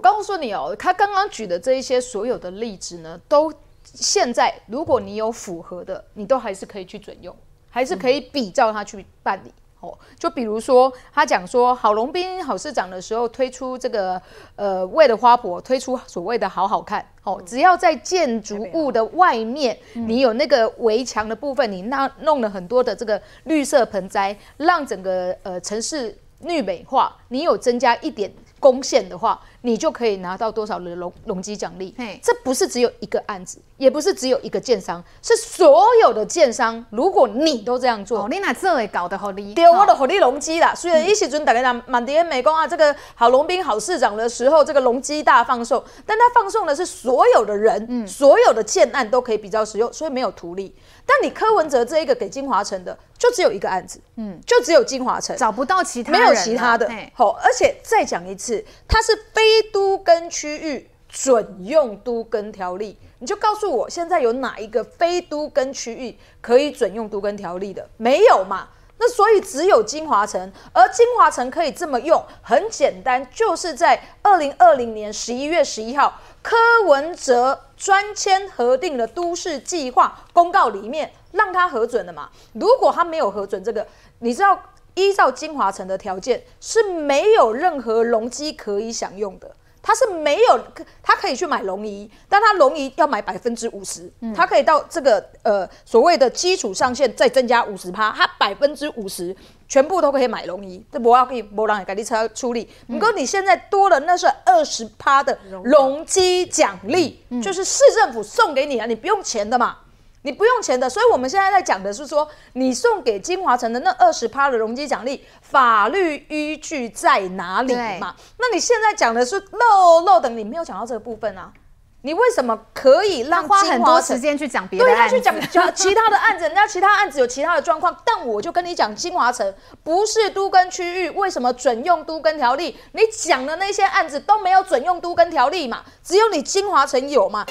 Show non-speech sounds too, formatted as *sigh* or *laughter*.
我告诉你哦，他刚刚举的这一些所有的例子呢，都现在如果你有符合的，你都还是可以去准用，还是可以比照他去办理哦。就比如说他讲说郝龙斌郝市长的时候推出这个呃，为了花博推出所谓的好好看哦，只要在建筑物的外面，你有那个围墙的部分，你那弄了很多的这个绿色盆栽，让整个呃城市绿美化，你有增加一点。贡献的话，你就可以拿到多少的容容积奖励。嘿，这不是只有一个案子，也不是只有一个建商，是所有的建商，如果你都这样做，你那这也搞得好利，对，我的好利容积啦！虽然一时准大家讲满地美工啊，这个郝龙斌、郝市长的时候，这个容积大放送，但他放送的是所有的人，所有的建案都可以比较使用，所以没有图利。但你柯文哲这一个给金华城的。就只有一个案子，嗯，就只有金华城找不到其他，没有其他的，好，而且再讲一次，它是非都跟区域准用都跟条例，你就告诉我现在有哪一个非都跟区域可以准用都跟条例的没有嘛？那所以只有金华城，而金华城可以这么用，很简单，就是在二零二零年十一月十一号，柯文哲。专签核定的都市计划公告里面，让他核准的嘛？如果他没有核准这个，你知道依照精华城的条件，是没有任何容积可以享用的。他是没有，他可以去买龙怡，但他龙怡要买百分之五十，他可以到这个呃所谓的基础上限再增加五十趴，他百分之五十全部都可以买龙怡，这不要给以伯改车出力，不过你现在多了那是二十趴的容积奖励，就是市政府送给你啊，你不用钱的嘛。你不用钱的，所以我们现在在讲的是说，你送给金华城的那二十趴的容积奖励，法律依据在哪里嘛？那你现在讲的是漏漏的，你没有讲到这个部分啊？你为什么可以让花很多时间去讲别的对他去讲 *laughs* 其他的案子，人家其他案子有其他的状况，但我就跟你讲，金华城不是都跟区域，为什么准用都跟条例？你讲的那些案子都没有准用都跟条例嘛？只有你金华城有嘛？